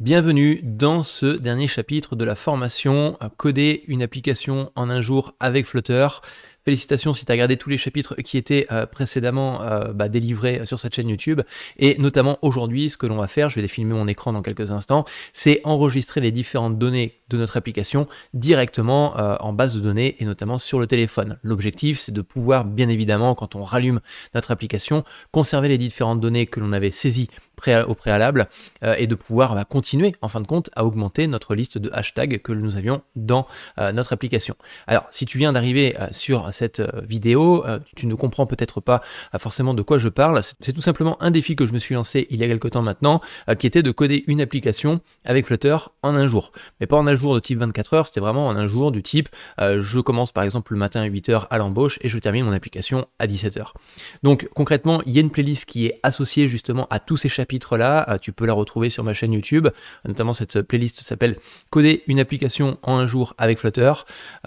Bienvenue dans ce dernier chapitre de la formation euh, coder une application en un jour avec Flutter. Félicitations si tu as regardé tous les chapitres qui étaient euh, précédemment euh, bah, délivrés sur cette chaîne YouTube. Et notamment aujourd'hui, ce que l'on va faire, je vais filmer mon écran dans quelques instants, c'est enregistrer les différentes données de notre application directement euh, en base de données et notamment sur le téléphone. L'objectif, c'est de pouvoir, bien évidemment, quand on rallume notre application, conserver les différentes données que l'on avait saisies au préalable euh, et de pouvoir bah, continuer, en fin de compte, à augmenter notre liste de hashtags que nous avions dans euh, notre application. Alors, si tu viens d'arriver sur cette vidéo, tu ne comprends peut-être pas forcément de quoi je parle. C'est tout simplement un défi que je me suis lancé il y a quelque temps maintenant, qui était de coder une application avec Flutter en un jour. Mais pas en un jour de type 24 heures, c'était vraiment un jour du type euh, je commence par exemple le matin à 8 heures à l'embauche et je termine mon application à 17 heures. Donc concrètement, il y a une playlist qui est associée justement à tous ces chapitres-là. Euh, tu peux la retrouver sur ma chaîne YouTube. Notamment cette playlist s'appelle Coder une application en un jour avec Flutter,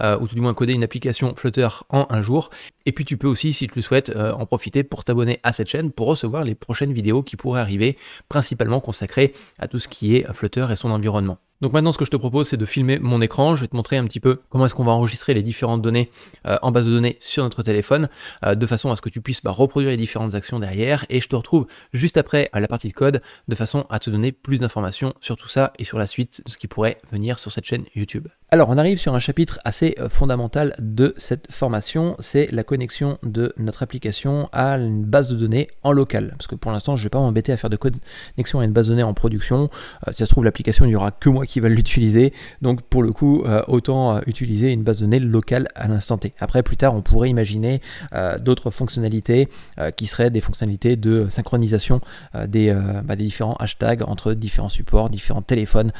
euh, ou tout du moins coder une application Flutter en un jour. Et puis tu peux aussi, si tu le souhaites, en profiter pour t'abonner à cette chaîne pour recevoir les prochaines vidéos qui pourraient arriver, principalement consacrées à tout ce qui est Flutter et son environnement. Donc maintenant, ce que je te propose, c'est de filmer mon écran. Je vais te montrer un petit peu comment est-ce qu'on va enregistrer les différentes données euh, en base de données sur notre téléphone, euh, de façon à ce que tu puisses bah, reproduire les différentes actions derrière. Et je te retrouve juste après à la partie de code, de façon à te donner plus d'informations sur tout ça et sur la suite de ce qui pourrait venir sur cette chaîne YouTube. Alors on arrive sur un chapitre assez euh, fondamental de cette formation, c'est la connexion de notre application à une base de données en local. Parce que pour l'instant je ne vais pas m'embêter à faire de connexion à une base de données en production. Euh, si ça se trouve l'application il n'y aura que moi qui va l'utiliser. Donc pour le coup euh, autant utiliser une base de données locale à l'instant T. Après plus tard on pourrait imaginer d'autres fonctionnalités qui seraient des fonctionnalités de synchronisation des, bah, des, différents hashtags entre différents supports, différents téléphones,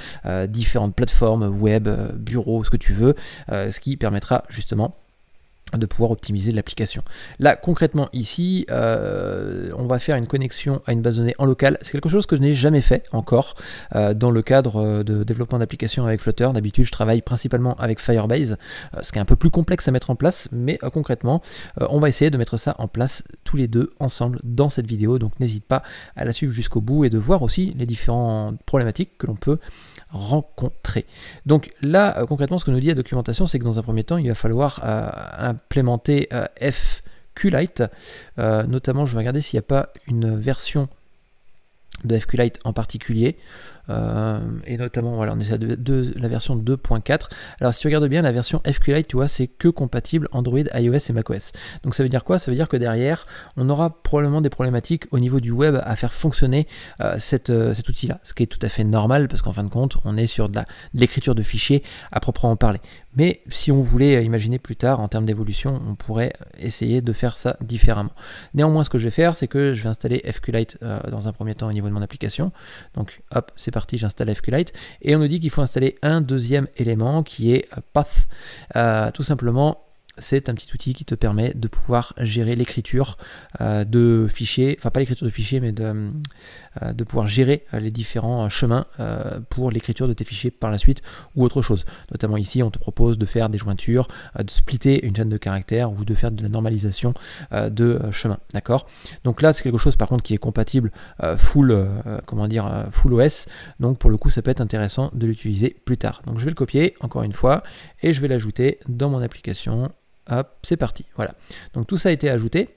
différentes plateformes web, bureaux ce que tu veux, euh, ce qui permettra justement de pouvoir optimiser l'application. Là, concrètement, ici, euh, on va faire une connexion à une base de données en local. C'est quelque chose que je n'ai jamais fait encore euh, dans le cadre de développement d'applications avec Flutter. D'habitude, je travaille principalement avec Firebase, ce qui est un peu plus complexe à mettre en place, mais concrètement, on va essayer de mettre ça en place tous les deux ensemble dans cette vidéo. Donc, n'hésite pas à la suivre jusqu'au bout et de voir aussi les différentes problématiques que l'on peut rencontrer. Donc là, euh, concrètement, ce que nous dit la documentation, c'est que dans un premier temps, il va falloir euh, implémenter euh, FQLite. notamment, je vais regarder s'il n'y a pas une version de FQLite en particulier. Euh, et notamment, voilà, on est à la version 2.4. Alors, si tu regardes bien, la version FQLite, tu vois, c'est que compatible Android, iOS et macOS. Donc, ça veut dire quoi Ça veut dire que derrière, on aura probablement des problématiques au niveau du web à faire fonctionner euh, euh, cet outil-là, ce qui est tout à fait normal parce qu'en fin de compte, on est sur de l'écriture de, de fichiers à proprement parler. Mais si on voulait imaginer plus tard, en termes d'évolution, on pourrait essayer de faire ça différemment. Néanmoins, ce que je vais faire, c'est que je vais installer FQLite dans un premier temps au niveau de mon application. Donc, hop, c'est parti j'installe FQLite, et on nous dit qu'il faut installer un deuxième élément qui est euh, Path. Euh, tout simplement, c'est un petit outil qui te permet de pouvoir gérer l'écriture euh, de fichiers, enfin pas l'écriture de fichiers, mais de, euh, de pouvoir gérer euh, les différents euh, chemins pour l'écriture de tes fichiers par la suite ou autre chose. Notamment ici, on te propose de faire des jointures, de splitter une chaîne de caractères ou de faire de la normalisation de chemins. D'accord Donc là, c'est quelque chose par contre qui est compatible full, comment dire, full OS. Donc pour le coup, ça peut être intéressant de l'utiliser plus tard. Donc je vais le copier encore une fois et je vais l'ajouter dans mon application. Hop, c'est parti. Voilà. Donc tout ça a été ajouté.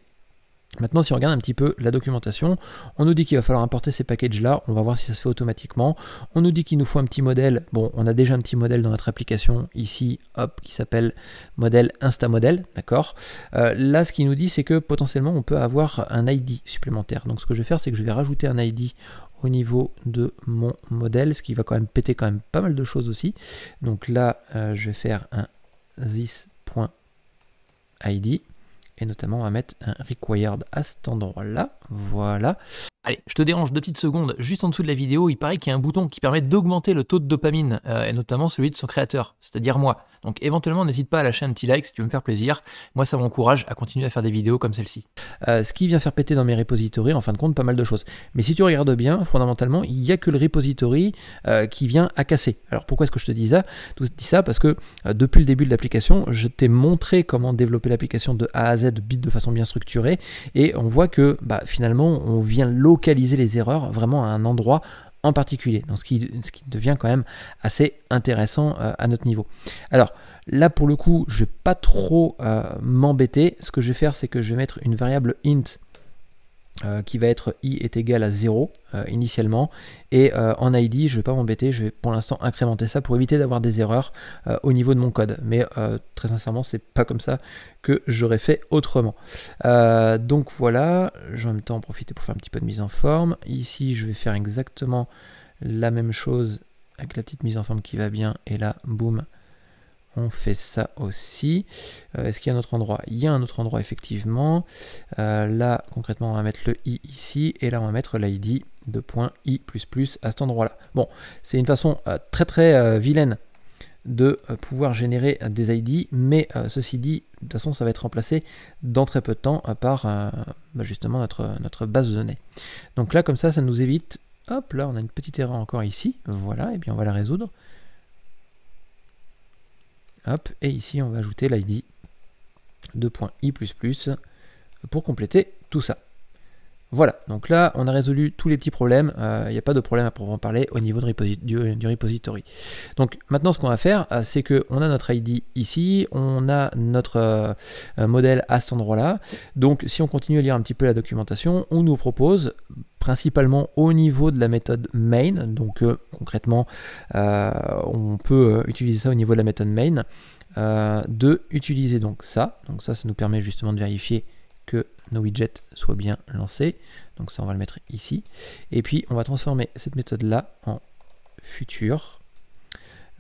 Maintenant, si on regarde un petit peu la documentation, on nous dit qu'il va falloir importer ces packages-là. On va voir si ça se fait automatiquement. On nous dit qu'il nous faut un petit modèle. Bon, on a déjà un petit modèle dans notre application ici, hop, qui s'appelle modèle InstaModel, d'accord euh, Là, ce qu'il nous dit, c'est que potentiellement, on peut avoir un ID supplémentaire. Donc, ce que je vais faire, c'est que je vais rajouter un ID au niveau de mon modèle, ce qui va quand même péter quand même pas mal de choses aussi. Donc là, euh, je vais faire un this.id et notamment va mettre un required à cet endroit-là. Voilà. Allez, je te dérange deux petites secondes. Juste en dessous de la vidéo, il paraît qu'il y a un bouton qui permet d'augmenter le taux de dopamine, euh, et notamment celui de son créateur, c'est-à-dire moi. Donc éventuellement, n'hésite pas à lâcher un petit like si tu veux me faire plaisir. Moi, ça m'encourage à continuer à faire des vidéos comme celle-ci. Euh, ce qui vient faire péter dans mes repositories, en fin de compte, pas mal de choses. Mais si tu regardes bien, fondamentalement, il n'y a que le repository euh, qui vient à casser. Alors pourquoi est-ce que je te dis ça Je dis ça parce que depuis le début de l'application, je t'ai montré comment développer l'application de A à Z bit de façon bien structurée, et on voit que bah, finalement, on vient localiser les erreurs vraiment à un endroit en particulier, dans ce, qui, qui devient quand même assez intéressant euh, à notre niveau. Alors là pour le coup je vais pas trop euh, m'embêter, ce que je vais faire c'est que je vais mettre une variable int euh, qui va être i est égal à 0 euh, initialement et euh, en id je vais pas m'embêter je vais pour l'instant incrémenter ça pour éviter d'avoir des erreurs au niveau de mon code mais très sincèrement c'est pas comme ça que j'aurais fait autrement donc voilà je vais en même temps en profiter pour faire un petit peu de mise en forme ici je vais faire exactement la même chose avec la petite mise en forme qui va bien et là boum on fait ça aussi. Euh, est-ce qu'il y a un autre endroit Il y a un autre endroit effectivement. Euh, là, concrètement, on va mettre le i ici et là, on va mettre l'id de point i++ à cet endroit-là. Bon, c'est une façon euh, très très vilaine de pouvoir générer des ID, mais ceci dit, de toute façon, ça va être remplacé dans très peu de temps par bah, justement notre, notre base de données. Donc là, comme ça, ça nous évite... Hop, là, on a une petite erreur encore ici. Voilà, et bien on va la résoudre et ici on va ajouter l'id 2.i++ pour compléter tout ça. Voilà, donc là on a résolu tous les petits problèmes, il euh, n'y a pas de problème à en parler au niveau euh, du, repository. Donc maintenant ce qu'on va faire, euh, c'est c'est qu'on a notre ID ici, on a notre modèle à cet endroit-là. Donc si on continue à lire un petit peu la documentation, on nous propose principalement au niveau de la méthode main, donc concrètement on peut utiliser ça au niveau de la méthode main, de utiliser donc ça, donc ça ça nous permet justement de vérifier que nos widgets soient bien lancés. Donc ça, on va le mettre ici. Et puis, on va transformer cette méthode-là en future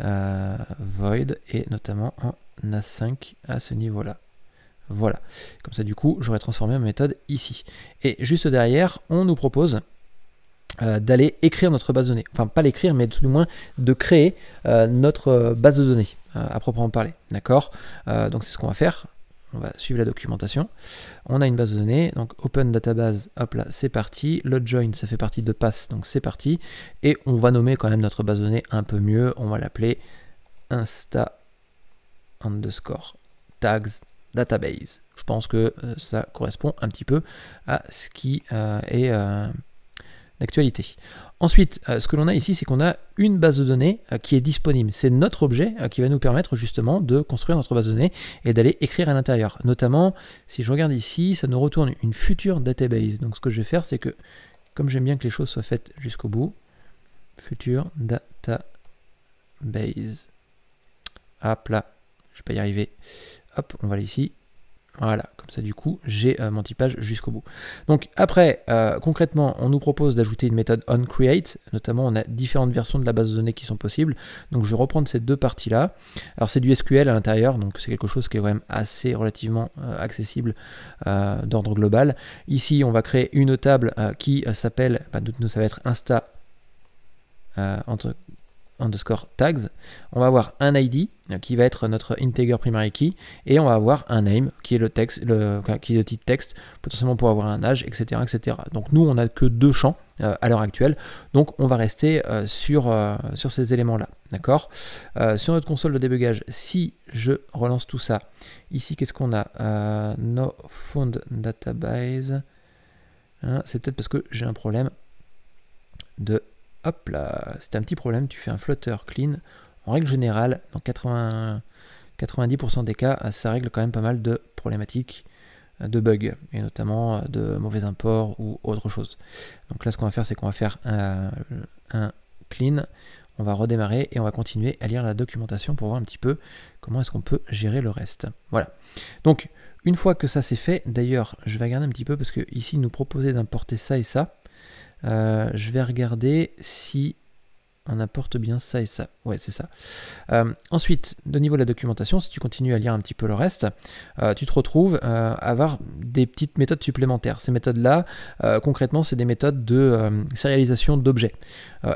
euh, void et notamment en a5 à ce niveau-là. Voilà. Comme ça, du coup, j'aurais transformé ma méthode ici. Et juste derrière, on nous propose euh, d'aller écrire notre base de données. Enfin, pas l'écrire, mais tout du moins de créer euh, notre base de données à proprement parler. D'accord Donc, c'est ce qu'on va faire on va suivre la documentation. On a une base de données, donc open database, hop là, c'est parti. Le join, ça fait partie de pass, donc c'est parti. Et on va nommer quand même notre base de données un peu mieux. On va l'appeler insta underscore tags database. Je pense que euh, ça correspond un petit peu à ce qui euh, est euh, l'actualité. Ensuite, euh, ce que l'on a ici, c'est qu'on a une base de données euh, qui est disponible. C'est notre objet euh, qui va nous permettre justement de construire notre base de données et d'aller écrire à l'intérieur. Notamment, si je regarde ici, ça nous retourne une future database. Donc ce que je vais faire, c'est que, comme j'aime bien que les choses soient faites jusqu'au bout, future database. Hop là, je ne vais pas y arriver. Hop, on va aller ici. Voilà, comme ça du coup j'ai euh, mon typage jusqu'au bout. Donc après, euh, concrètement, on nous propose d'ajouter une méthode onCreate, notamment on a différentes versions de la base de données qui sont possibles. Donc je vais reprendre ces deux parties-là. Alors c'est du SQL à l'intérieur, donc c'est quelque chose qui est quand même assez relativement euh, accessible d'ordre global. Ici, on va créer une table qui s'appelle, bah, nous ça va être insta entre underscore tags, on va avoir un ID euh, qui va être notre integer primary key et on va avoir un name qui est le texte, le, qui est le type texte, potentiellement pour avoir un âge, etc. etc. Donc nous on n'a que deux champs euh, à l'heure actuelle, donc on va rester euh, sur, sur ces éléments là. D'accord Sur notre console de débugage, si je relance tout ça, ici qu'est-ce qu'on a No found database. Hein, c'est peut-être parce que j'ai un problème de Hop là, c'est un petit problème, tu fais un flutter clean. En règle générale, dans 90% des cas, ça règle quand même pas mal de problématiques euh, de bugs, et notamment euh, de mauvais imports ou autre chose. Donc là, ce qu'on va faire, c'est qu'on va faire un, clean, on va redémarrer et on va continuer à lire la documentation pour voir un petit peu comment est-ce qu'on peut gérer le reste. Voilà. Donc, une fois que ça c'est fait, d'ailleurs, je vais regarder un petit peu parce que ici, il nous proposait d'importer ça et ça. Euh, je vais regarder si on apporte bien ça et ça. Ouais, c'est ça. Euh, ensuite, de niveau de la documentation, si tu continues à lire un petit peu le reste, euh, tu te retrouves euh, à avoir des petites méthodes supplémentaires. Ces méthodes-là, concrètement, c'est des méthodes de sérialisation d'objets.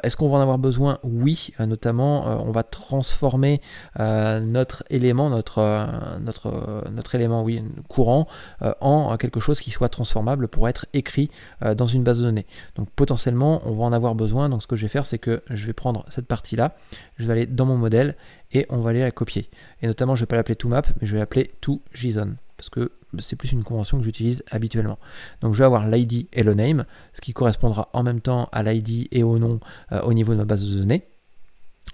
Est-ce qu'on va en avoir besoin Oui, notamment, on va transformer notre élément, notre, notre, notre élément oui, courant, en quelque chose qui soit transformable pour être écrit dans une base de données. Donc potentiellement, on va en avoir besoin. Donc ce que je vais faire, c'est que je vais prendre cette partie-là, je vais aller dans mon modèle et on va aller la copier. Et notamment, je vais pas l'appeler toMap, mais je vais l'appeler toJSON parce que c'est plus une convention que j'utilise habituellement. Donc je vais avoir l'ID et le name, ce qui correspondra en même temps à l'ID et au nom euh, au niveau de ma base de données.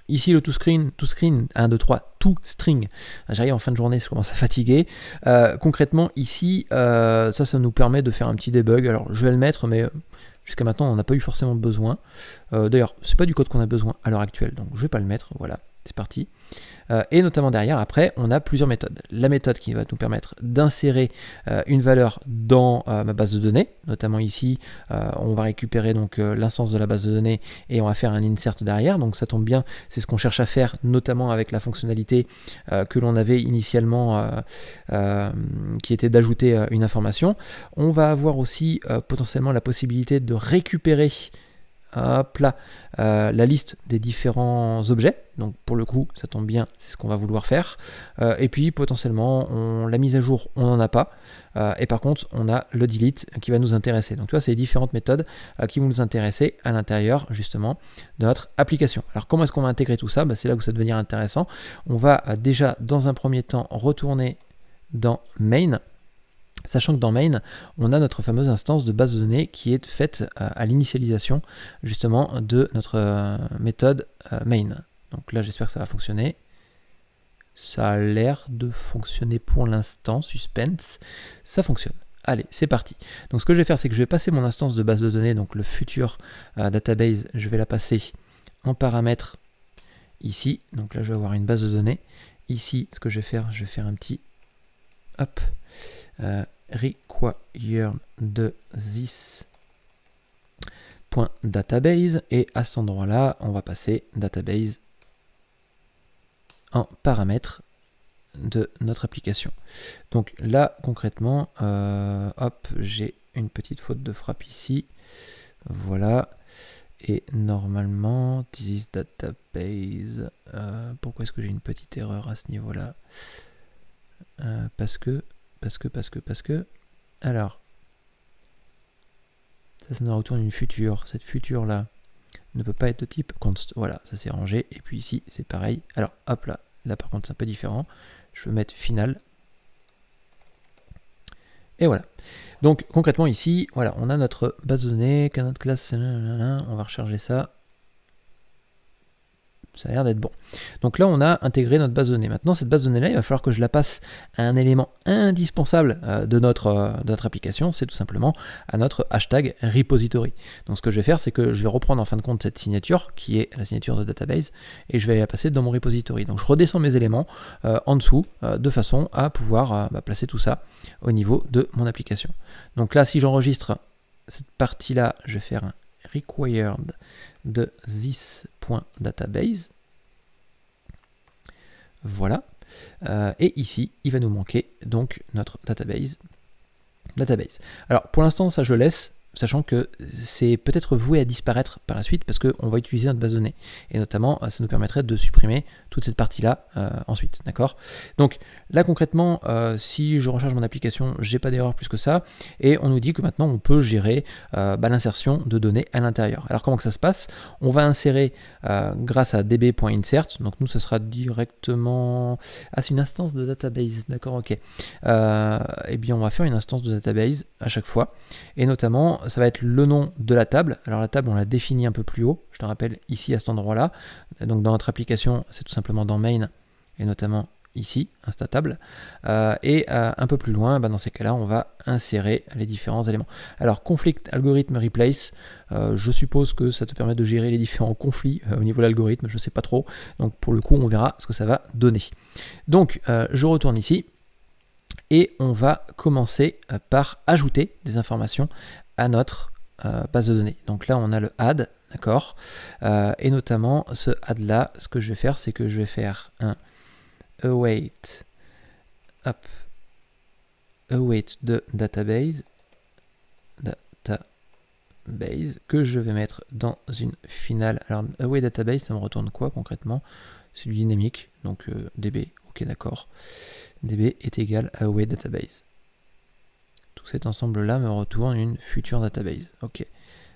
Ici, le toScreen, toScreen, 1, 2, 3, toString. J'arrive en fin de journée, je commence à fatiguer. Euh, concrètement, ici, euh, ça, ça nous permet de faire un petit debug. Alors, je vais le mettre, mais Jusqu'à maintenant, on n'a pas eu forcément besoin. Euh, d'ailleurs, c'est pas du code qu'on a besoin à l'heure actuelle, donc je vais pas le mettre, voilà. C'est parti. Euh, et notamment derrière, après, on a plusieurs méthodes. La méthode qui va nous permettre d'insérer euh, une valeur dans euh, ma base de données. Notamment ici, on va récupérer donc l'instance de la base de données et on va faire un insert derrière. Donc ça tombe bien, c'est ce qu'on cherche à faire, notamment avec la fonctionnalité que l'on avait initialement, qui était d'ajouter une information. On va avoir aussi potentiellement la possibilité de récupérer Hop là, euh, la liste des différents objets. Donc pour le coup, ça tombe bien, c'est ce qu'on va vouloir faire. Euh, et puis potentiellement, on, la mise à jour, on n'en a pas. Euh, et par contre, on a le delete qui va nous intéresser. Donc tu vois, c'est les différentes méthodes qui vont nous intéresser à l'intérieur justement de notre application. Alors comment est-ce qu'on va intégrer tout ça bah, C'est là où ça va devenir intéressant. On va déjà dans un premier temps retourner dans main Sachant que dans main, on a notre fameuse instance de base de données qui est faite euh, à l'initialisation justement de notre euh, méthode euh, main. Donc là, j'espère que ça va fonctionner. Ça a l'air de fonctionner pour l'instant, suspense. Ça fonctionne. Allez, c'est parti. Donc ce que je vais faire, c'est que je vais passer mon instance de base de données, donc le futur database, je vais la passer en paramètres ici. Donc là, je vais avoir une base de données. Ici, ce que je vais faire, je vais faire un petit... Hop, euh, require de this et à cet endroit là on va passer database en paramètre de notre application donc là concrètement euh, hop j'ai une petite faute de frappe ici voilà et normalement this database euh, pourquoi est-ce que j'ai une petite erreur à ce niveau là parce que parce que, parce que, parce que. Alors. Ça, ça nous retourne une future. Cette future-là ne peut pas être de type const. Voilà, ça s'est rangé. Et puis ici, c'est pareil. Alors, hop là. Là, par contre, c'est un peu différent. Je veux mettre final. Et voilà. Donc, concrètement, ici, voilà, on a notre base de données, notre classe, on va recharger ça ça a l'air d'être bon. Donc là, on a intégré notre base de données. Maintenant, cette base de données-là, il va falloir que je la passe à un élément indispensable euh, euh, de, notre, application, c'est tout simplement à notre hashtag repository. Donc ce que je vais faire, c'est que je vais reprendre en fin de compte cette signature, qui est la signature de database, et je vais la passer dans mon repository. Donc je redescends mes éléments euh, en dessous, de façon à pouvoir bah, placer tout ça au niveau de mon application. Donc là, si j'enregistre cette partie-là, je vais faire un required de this.database. Voilà. Euh, et ici, il va nous manquer donc notre database. database. Alors pour l'instant, ça je laisse sachant que c'est peut-être voué à disparaître par la suite parce qu'on va utiliser notre base de données. Et notamment, ça nous permettrait de supprimer toute cette partie-là euh, ensuite. D'accord Donc là, concrètement, euh, si je recharge mon application, j'ai pas d'erreur plus que ça. Et on nous dit que maintenant, on peut gérer euh, bah, l'insertion de données à l'intérieur. Alors comment que ça se passe On va insérer grâce à db.insert. Donc nous, ça sera directement... Ah, c'est une instance de database. D'accord, ok. eh bien, on va faire une instance de database à chaque fois. Et notamment, ça va être le nom de la table. Alors la table, on la définit un peu plus haut. Je te rappelle ici à cet endroit-là. Donc dans notre application, c'est tout simplement dans main et notamment ici, instatable. Euh, et euh, un peu plus loin, ben, dans ces cas-là, on va insérer les différents éléments. Alors, conflict, algorithme, replace, euh, je suppose que ça te permet de gérer les différents conflits au niveau de l'algorithme, je ne sais pas trop. Donc, pour le coup, on verra ce que ça va donner. Donc, je retourne ici. Et on va commencer par ajouter des informations à notre euh, base de données. Donc là, on a le add, d'accord euh, Et notamment, ce add là, ce que je vais faire, c'est que je vais faire un await, up await de database, database, que je vais mettre dans une finale. Alors, await database, ça me retourne quoi concrètement C'est du dynamique, donc euh, DB, ok, d'accord. DB est égal à await database cet ensemble-là me retourne une future database. Ok.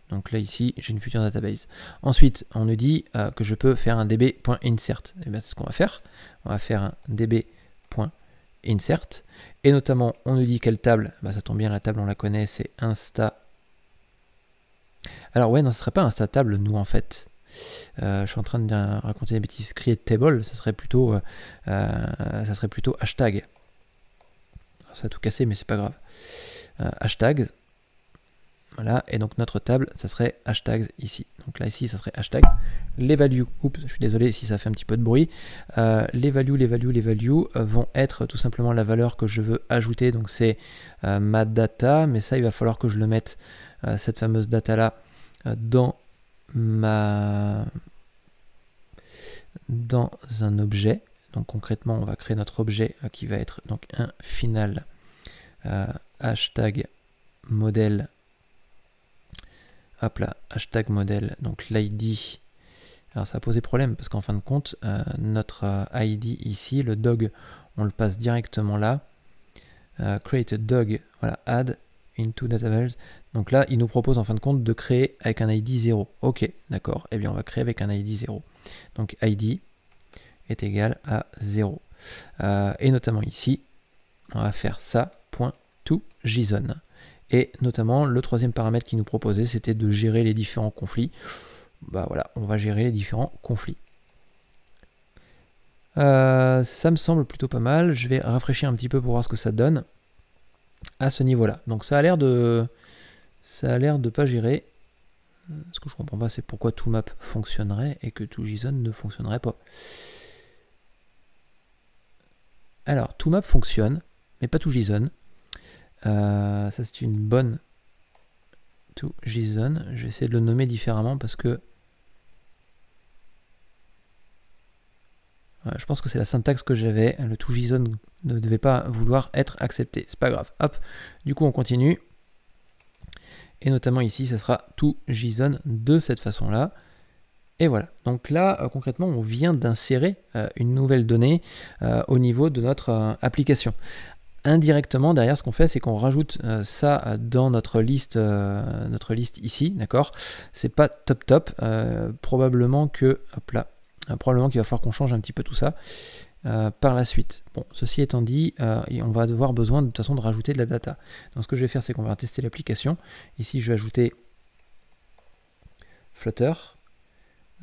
Donc là ici, j'ai une future database. Ensuite, on nous dit euh, que je peux faire un db.insert. Et eh bien c'est ce qu'on va faire. On va faire un db.insert. Et notamment, on nous dit quelle table. Bah, ça tombe bien, la table on la connaît, c'est Insta. Alors ouais, non, ce serait pas Insta table, nous en fait. Euh, je suis en train de raconter des bêtises. Create table, ça serait plutôt, euh, ça serait plutôt hashtag. ça a tout cassé, mais c'est pas grave. Euh, hashtags. Voilà, et donc notre table, ça serait hashtags ici. Donc là, ici, ça serait hashtags. Les values, oups, je suis désolé si ça fait un petit peu de bruit. Euh, les values, les values, les values euh, vont être tout simplement la valeur que je veux ajouter. Donc c'est ma data, mais ça, il va falloir que je le mette, cette fameuse data-là, dans ma dans un objet. Donc concrètement, on va créer notre objet qui va être donc un final euh, hashtag modèle, hop là, hashtag modèle, donc l'ID. Alors ça a posé problème parce qu'en fin de compte, euh, notre euh, ID ici, le dog, on le passe directement là. create a dog, voilà, add into database. Donc là, il nous propose en fin de compte de créer avec un ID 0. Ok, d'accord. et eh bien, on va créer avec un ID 0. Donc ID est égal à 0. et notamment ici, on va faire ça. .toJSON. Et notamment, le troisième paramètre qui nous proposait, c'était de gérer les différents conflits. Bah voilà, on va gérer les différents conflits. Euh, ça me semble plutôt pas mal. Je vais rafraîchir un petit peu pour voir ce que ça donne à ce niveau-là. Donc ça a l'air de ça a l'air de pas gérer. Ce que je comprends pas, c'est pourquoi tout map fonctionnerait et que tout JSON ne fonctionnerait pas. Alors, tout map fonctionne, mais pas tout JSON. Euh, ça, c'est une bonne to JSON. Je vais essayer de le nommer différemment parce que je pense que c'est la syntaxe que j'avais. Le tout JSON ne devait pas vouloir être accepté. C'est pas grave. Hop. Du coup, on continue. Et notamment ici, ça sera tout JSON de cette façon-là. Et voilà, donc là euh, concrètement on vient d'insérer euh, une nouvelle donnée au niveau de notre application indirectement, derrière, ce qu'on fait, c'est qu'on rajoute euh, ça euh, dans notre liste, euh, notre liste ici, d'accord C'est pas top top. probablement que, hop là, probablement qu'il va falloir qu'on change un petit peu tout ça par la suite. Bon, ceci étant dit, on va devoir besoin de toute façon de rajouter de la data. Donc ce que je vais faire, c'est qu'on va tester l'application. Ici, je vais ajouter Flutter.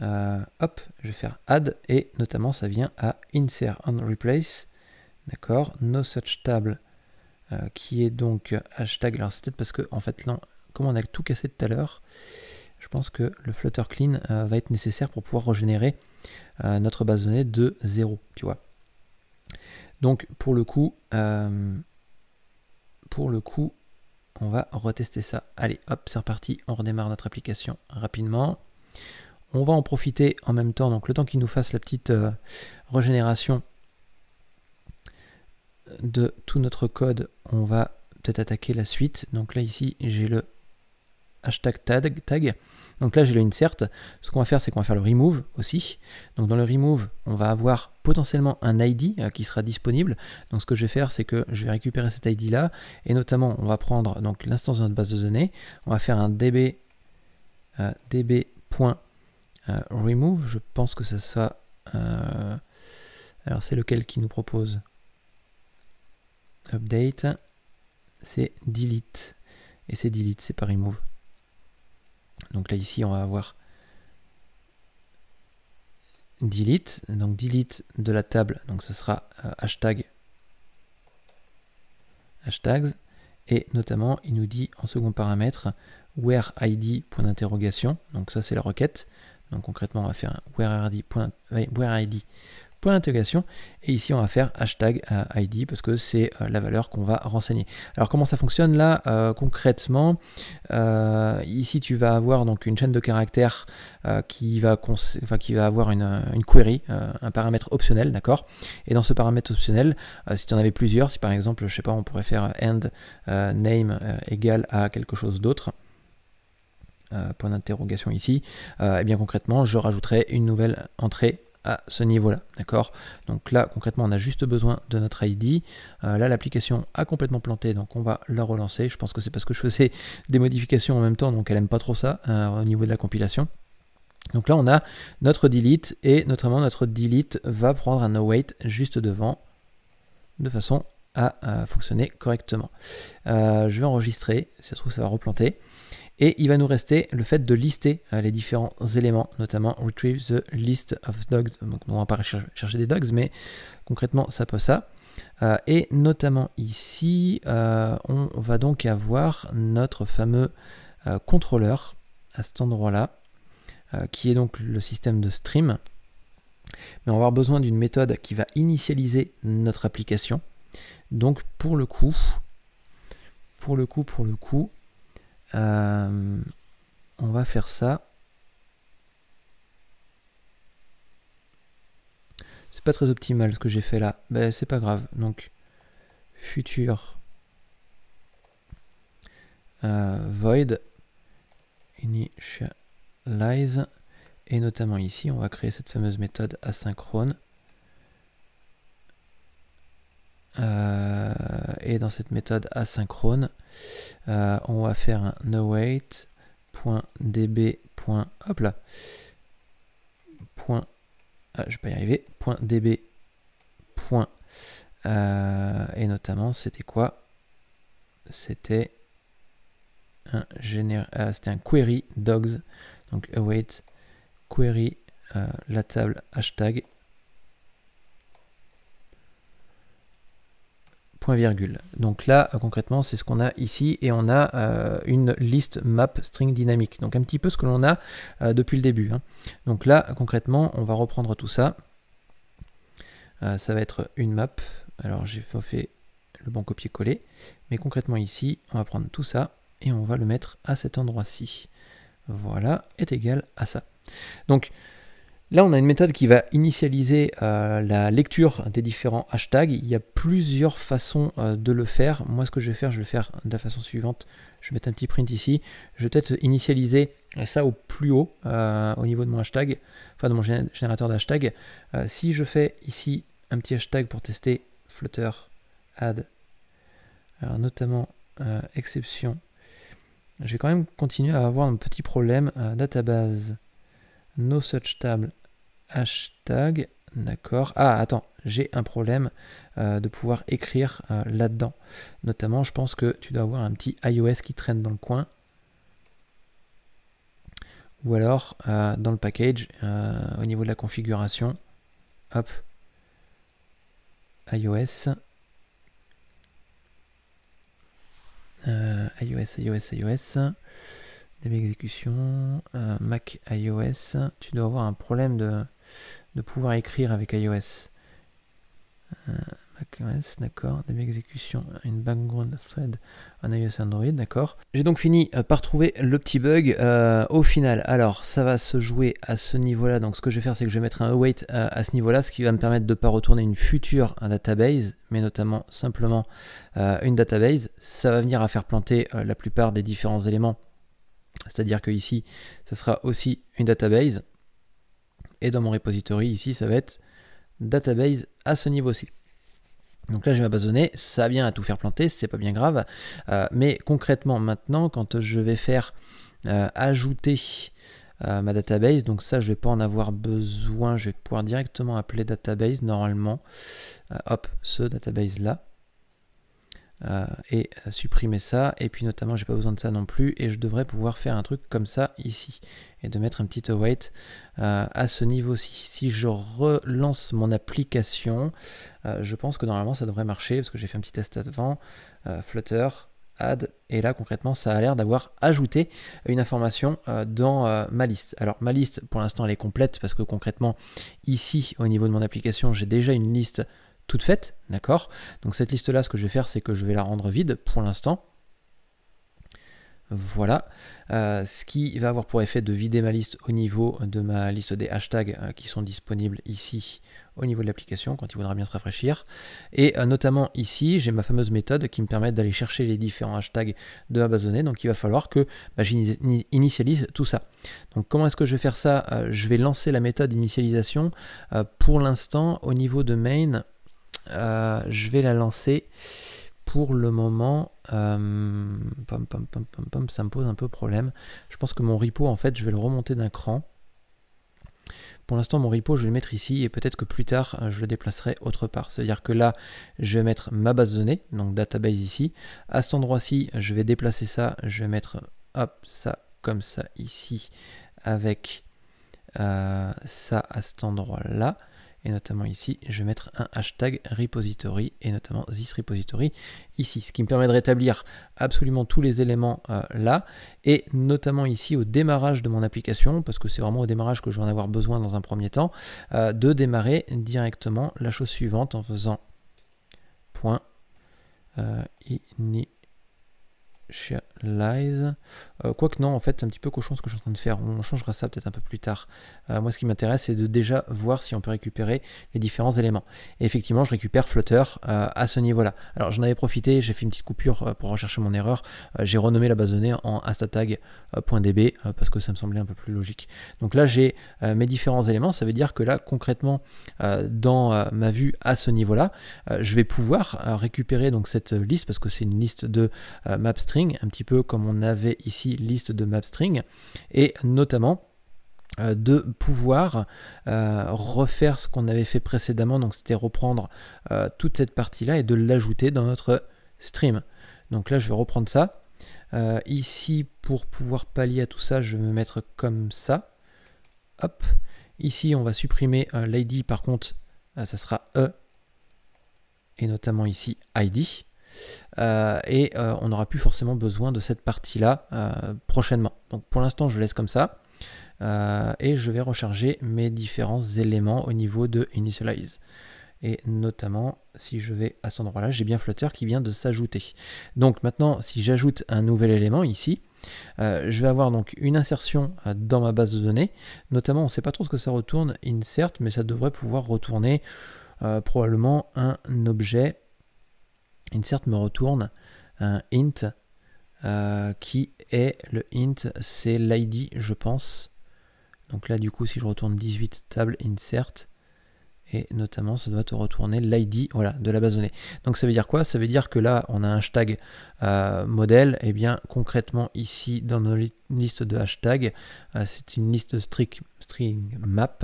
hop, je vais faire add et notamment ça vient à insert and replace D'accord No such table euh, qui est donc hashtag. Alors c'est peut-être parce que, en fait, là, comme on a tout cassé tout à l'heure, je pense que le flutter clean euh, va être nécessaire pour pouvoir régénérer euh, notre base de données de zéro, tu vois. Donc pour le coup, pour le coup, on va retester ça. Allez, hop, c'est reparti, on redémarre notre application rapidement. On va en profiter en même temps, donc le temps qu'il nous fasse la petite régénération de tout notre code, on va peut-être attaquer la suite. Donc là ici, j'ai le hashtag tag, tag. Donc là, j'ai le insert. Ce qu'on va faire, c'est qu'on va faire le remove aussi. Donc dans le remove, on va avoir potentiellement un ID euh, qui sera disponible. Donc ce que je vais faire, c'est que je vais récupérer cet ID là. Et notamment, on va prendre donc l'instance de notre base de données. On va faire un db, euh, euh, .remove. Je pense que ça sera... alors c'est lequel qui nous propose update, c'est delete. Et c'est delete, c'est par remove. Donc là ici on va avoir delete, donc delete de la table, donc ce sera euh, hashtag hashtags et notamment il nous dit en second paramètre where id point d'interrogation donc ça c'est la requête donc concrètement on va faire un where id point, where ID point d'intégration. Et ici, on va faire hashtag euh, ID parce que c'est euh, la valeur qu'on va renseigner. Alors, comment ça fonctionne là euh, concrètement Ici, tu vas avoir donc une chaîne de caractères qui, va qui va avoir une, une query, un paramètre optionnel, d'accord Et dans ce paramètre optionnel, si tu en avais plusieurs, si par exemple, je sais pas, on pourrait faire end name égal à quelque chose d'autre. point d'interrogation ici, et eh bien concrètement je rajouterai une nouvelle entrée à ce niveau-là. D'accord Donc là, concrètement, on a juste besoin de notre ID. Euh, là, l'application a complètement planté, donc on va la relancer. Je pense que c'est parce que je faisais des modifications en même temps, donc elle aime pas trop ça euh, au niveau de la compilation. Donc là, on a notre delete et notamment notre delete va prendre un await juste devant de façon à, euh, fonctionner correctement. je vais enregistrer, si ça se trouve, ça va replanter. Et il va nous rester le fait de lister euh, les différents éléments, notamment retrieve the list of dogs. Donc on va pas chercher des dogs, mais concrètement ça peut ça. Euh, et notamment ici, euh, on va donc avoir notre fameux contrôleur à cet endroit-là, qui est donc le système de stream. Mais on va avoir besoin d'une méthode qui va initialiser notre application. Donc pour le coup, pour le coup, pour le coup, euh, on va faire ça. C'est pas très optimal ce que j'ai fait là. mais ben, c'est pas grave. Donc, futur euh, void initialize. Et notamment ici, on va créer cette fameuse méthode asynchrone. Euh, et dans cette méthode asynchrone, euh, on va faire un await.db. Hop là. Point, ah, je vais pas y arriver. Point .db. Point, euh, et notamment, c'était quoi C'était un, c'était un query dogs. Donc await query la table hashtag Donc là, euh, concrètement, c'est ce qu'on a ici et on a euh, une liste map string dynamique. Donc un petit peu ce que l'on a euh, depuis le début. Hein. Donc là, concrètement, on va reprendre tout ça. ça va être une map. Alors j'ai fait le bon copier-coller. Mais concrètement ici, on va prendre tout ça et on va le mettre à cet endroit-ci. Voilà, est égal à ça. Donc Là, on a une méthode qui va initialiser euh, la lecture des différents hashtags. Il y a plusieurs façons euh, de le faire. Moi, ce que je vais faire, je vais le faire de la façon suivante. Je vais mettre un petit print ici. Je vais peut-être initialiser euh, ça au plus haut, au niveau de mon hashtag, enfin de mon générateur d'hashtags. si je fais ici un petit hashtag pour tester Flutter add, alors notamment exception, je vais quand même continuer à avoir un petit problème database no such table hashtag. D'accord. Ah, attends, j'ai un problème euh, de pouvoir écrire euh, là-dedans. Notamment, je pense que tu dois avoir un petit iOS qui traîne dans le coin. Ou alors, euh, dans le package, au niveau de la configuration, hop, iOS, iOS, iOS, iOS, DB exécution, Mac iOS, tu dois avoir un problème de de pouvoir écrire avec iOS. Euh, macOS, d'accord, exécution, une background thread en iOS Android, d'accord. J'ai donc fini euh, par trouver le petit bug euh, au final. Alors, ça va se jouer à ce niveau-là. Donc, ce que je vais faire, c'est que je vais mettre un await à ce niveau-là, ce qui va me permettre de ne pas retourner une future database, mais notamment simplement une database. Ça va venir à faire planter la plupart des différents éléments. C'est-à-dire que ici, ça sera aussi une database et dans mon repository ici ça va être database à ce niveau-ci. Donc là j'ai ma base donnée. ça vient à tout faire planter, c'est pas bien grave. Euh, mais concrètement maintenant, quand je vais faire euh, ajouter euh, ma database, donc ça je vais pas en avoir besoin, je vais pouvoir directement appeler database normalement. hop, ce database là. Euh, et euh, supprimer ça et puis notamment j'ai pas besoin de ça non plus et je devrais pouvoir faire un truc comme ça ici et de mettre un petit await euh, à ce niveau-ci. Si je relance mon application, je pense que normalement ça devrait marcher parce que j'ai fait un petit test avant, Flutter, add et là concrètement ça a l'air d'avoir ajouté une information dans ma liste. Alors ma liste pour l'instant elle est complète parce que concrètement ici au niveau de mon application j'ai déjà une liste toute faite, d'accord Donc cette liste-là, ce que je vais faire, c'est que je vais la rendre vide pour l'instant. Voilà, euh, ce qui va avoir pour effet de vider ma liste au niveau de ma liste des hashtags euh, qui sont disponibles ici au niveau de l'application quand il voudra bien se rafraîchir. Et euh, notamment ici, j'ai ma fameuse méthode qui me permet d'aller chercher les différents hashtags de ma base Donc il va falloir que bah, j'initialise tout ça. Donc comment est-ce que je vais faire ça Je vais lancer la méthode initialisation. pour l'instant, au niveau de main, euh, je vais la lancer. Pour le moment, euh, ça me pose un peu problème. Je pense que mon repo, en fait, je vais le remonter d'un cran. Pour l'instant, mon repo, je vais le mettre ici et peut-être que plus tard, euh, je le déplacerai autre part. C'est-à-dire que là, je vais mettre ma base de données, donc database ici. À cet endroit-ci, je vais déplacer ça. Je vais mettre ça comme ça ici avec ça à cet endroit-là. Et notamment ici, je vais mettre un hashtag repository et notamment this repository ici, ce qui me permet de rétablir absolument tous les éléments euh, là et notamment ici au démarrage de mon application, parce que c'est vraiment au démarrage que je vais en avoir besoin dans un premier temps, euh, de démarrer directement la chose suivante en faisant point euh, initialize euh, quoique non, en fait, c'est un petit peu cochon ce que je suis en train de faire. On changera ça peut-être un peu plus tard. Euh, moi, ce qui m'intéresse, c'est de déjà voir si on peut récupérer les différents éléments. Et effectivement, je récupère Flutter euh, à ce niveau-là. Alors, j'en avais profité, j'ai fait une petite coupure pour rechercher mon erreur. j'ai renommé la base donnée en astatag.db parce que ça me semblait un peu plus logique. Donc là, j'ai mes différents éléments. Ça veut dire que là, concrètement, dans ma vue à ce niveau-là, je vais pouvoir récupérer donc cette liste parce que c'est une liste de map string, un petit peu comme on avait ici liste de map string et notamment euh, de pouvoir euh, refaire ce qu'on avait fait précédemment, donc c'était reprendre euh, toute cette partie-là et de l'ajouter dans notre stream. Donc là, je vais reprendre ça. ici, pour pouvoir pallier à tout ça, je vais me mettre comme ça. Hop. Ici, on va supprimer l'ID, par contre, ah, ça sera E, et notamment ici ID. Euh, et euh, on n'aura plus forcément besoin de cette partie-là euh, prochainement. Donc pour l'instant, je laisse comme ça. et je vais recharger mes différents éléments au niveau de Initialize. Et notamment, si je vais à cet endroit-là, j'ai bien Flutter qui vient de s'ajouter. Donc maintenant, si j'ajoute un nouvel élément ici, je vais avoir donc une insertion dans ma base de données. Notamment, on ne sait pas trop ce que ça retourne, insert, mais ça devrait pouvoir retourner probablement un objet insert me retourne un int euh, qui est le int, c'est l'id je pense. Donc là du coup si je retourne 18 table insert, et notamment ça doit te retourner l'ID voilà, de la base donnée. Donc ça veut dire quoi Ça veut dire que là on a un hashtag euh, modèle, et eh bien concrètement ici dans nos listes de hashtags, euh, c'est une liste string, string map.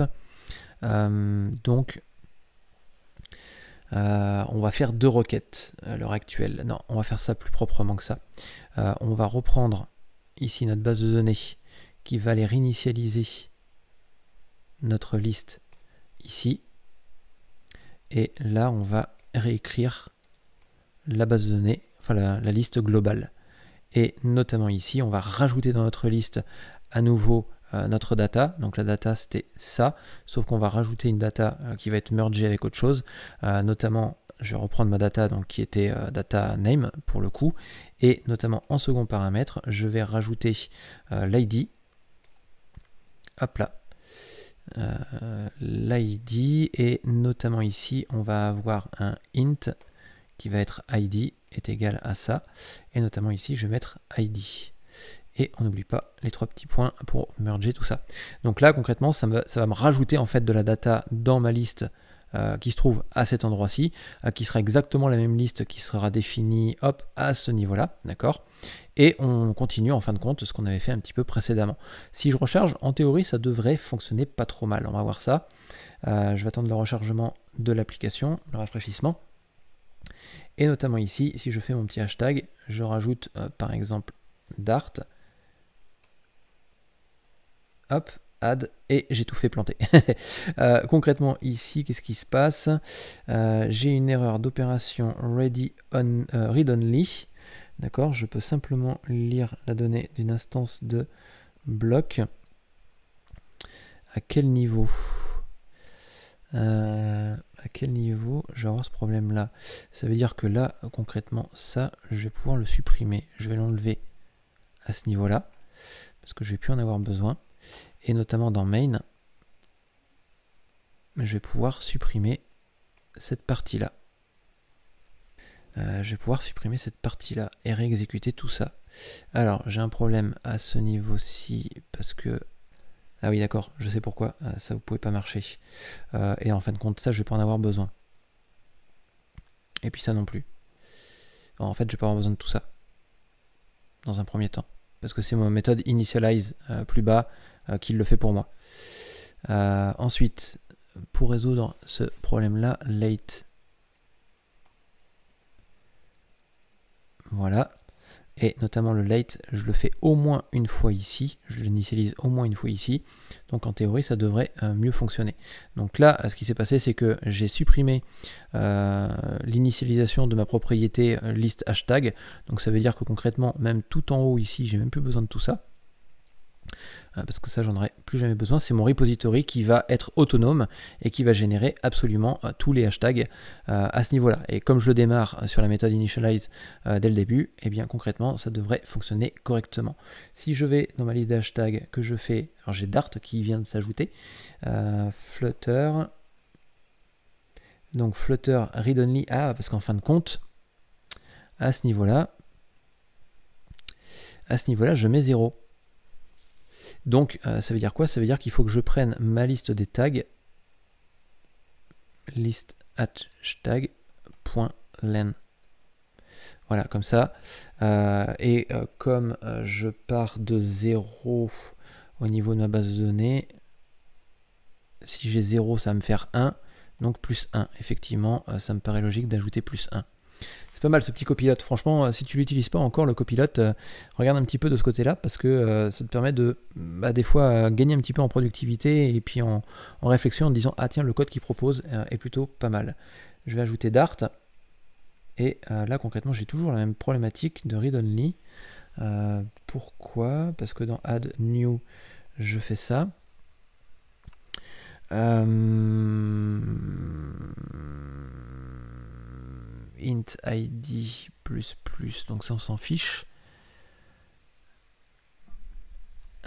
donc euh, on va faire deux requêtes à l'heure actuelle. Non, on va faire ça plus proprement que ça. Euh, on va reprendre ici notre base de données qui va aller réinitialiser notre liste ici. Et là, on va réécrire la base de données, enfin la liste globale. Et notamment ici, on va rajouter dans notre liste à nouveau euh, notre data. Donc la data c'était ça, sauf qu'on va rajouter une data euh, qui va être mergée avec autre chose, euh, notamment je vais reprendre ma data donc qui était data name pour le coup, et notamment en second paramètre, je vais rajouter l'ID. Hop là. l'ID et notamment ici on va avoir un int qui va être id est égal à ça et notamment ici je vais mettre id et on n'oublie pas les trois petits points pour merger tout ça. Donc là, concrètement, ça, va me rajouter en fait de la data dans ma liste euh, qui se trouve à cet endroit-ci, euh, qui sera exactement la même liste qui sera définie hop, à ce niveau-là, d'accord Et on continue en fin de compte ce qu'on avait fait un petit peu précédemment. Si je recharge, en théorie, ça devrait fonctionner pas trop mal. On va voir ça. Euh, je vais attendre le rechargement de l'application, le rafraîchissement. Et notamment ici, si je fais mon petit hashtag, je rajoute par exemple Dart. Hop, add, et j'ai tout fait planter. Euh, concrètement, ici, qu'est-ce qui se passe euh, J'ai une erreur d'opération ready on, euh, read only. D'accord Je peux simplement lire la donnée d'une instance de bloc. À quel niveau à quel niveau je vais avoir ce problème là Ça veut dire que là, concrètement, ça, je vais pouvoir le supprimer. Je vais l'enlever à ce niveau là, parce que je vais plus en avoir besoin et notamment dans main, je vais pouvoir supprimer cette partie-là. Euh, je vais pouvoir supprimer cette partie-là et réexécuter tout ça. Alors, j'ai un problème à ce niveau-ci parce que... Ah oui, d'accord, je sais pourquoi, euh, ça vous pouvait pas marcher. Euh, et en fin de compte, ça, je vais pas en avoir besoin. Et puis ça non plus. en fait, je vais pas avoir besoin de tout ça. Dans un premier temps. Parce que c'est ma méthode initialize plus bas euh, qu'il le fait pour moi. Euh, ensuite, pour résoudre ce problème-là, late. Voilà. Et notamment le late, je le fais au moins une fois ici. Je l'initialise au moins une fois ici. Donc en théorie, ça devrait euh, mieux fonctionner. Donc là, ce qui s'est passé, c'est que j'ai supprimé l'initialisation de ma propriété liste hashtag. Donc ça veut dire que concrètement, même tout en haut ici, j'ai même plus besoin de tout ça. Euh, parce que ça j'en aurai plus jamais besoin, c'est mon repository qui va être autonome et qui va générer absolument euh, tous les hashtags euh, à ce niveau-là. Et comme je le démarre sur la méthode initialize dès le début, et eh bien concrètement ça devrait fonctionner correctement. Si je vais dans ma liste des que je fais, alors j'ai Dart qui vient de s'ajouter, Flutter, donc Flutter read only, ah parce qu'en fin de compte, à ce niveau-là, à ce niveau-là, je mets 0. Donc euh, ça veut dire quoi Ça veut dire qu'il faut que je prenne ma liste des tags, liste hashtag.len. Voilà, comme ça. Euh, et euh, comme je pars de 0 au niveau de ma base de données, si j'ai 0, ça va me faire 1. Donc plus 1. Effectivement, ça me paraît logique d'ajouter plus 1 pas mal ce petit copilote. Franchement, euh, si tu l'utilises pas encore, le copilote, euh, regarde un petit peu de ce côté-là parce que euh, ça te permet de, bah, des fois, gagner un petit peu en productivité et puis en, réflexion en disant Ah, tiens, le code qu'il propose est plutôt pas mal. Je vais ajouter Dart. Et là, concrètement, j'ai toujours la même problématique de read only. pourquoi Parce que dans Add New, je fais ça. int id plus plus, donc ça on s'en fiche.